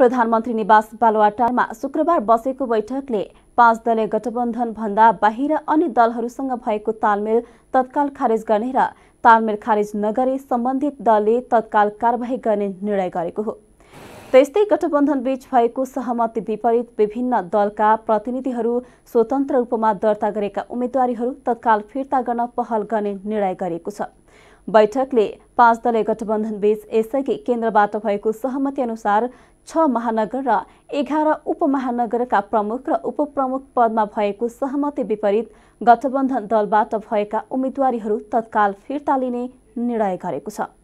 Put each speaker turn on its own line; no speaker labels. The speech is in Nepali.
प्रधानमन्त्री निवास बालुवाटारमा शुक्रबार बसेको बैठकले पाँच दलीय गठबन्धन भन्दा बाहिर अन्य दलहरूसँग भएको तालमेल तत्काल खारेज गर्ने र तालमेल खारेज नगरे सम्बन्धित दलले तत्काल कारवाही गर्ने निर्णय गरेको हो त्यस्तै गठबन्धनबीच भएको सहमति विपरीत विभिन्न दलका प्रतिनिधिहरू स्वतन्त्र रूपमा दर्ता गरेका उम्मेद्वारीहरू तत्काल फिर्ता गर्न पहल गर्ने निर्णय गरेको छ बैठकले पाँच दलीय गठबन्धनबीच यसअघि केन्द्रबाट भएको सहमति अनुसार छ महानगर र एघार उपमहानगरका प्रमुख र उपप्रमुख पदमा भएको सहमति विपरीत गठबन्धन दलबाट भएका उम्मेद्वारीहरू तत्काल फिर्ता लिने निर्णय गरेको छ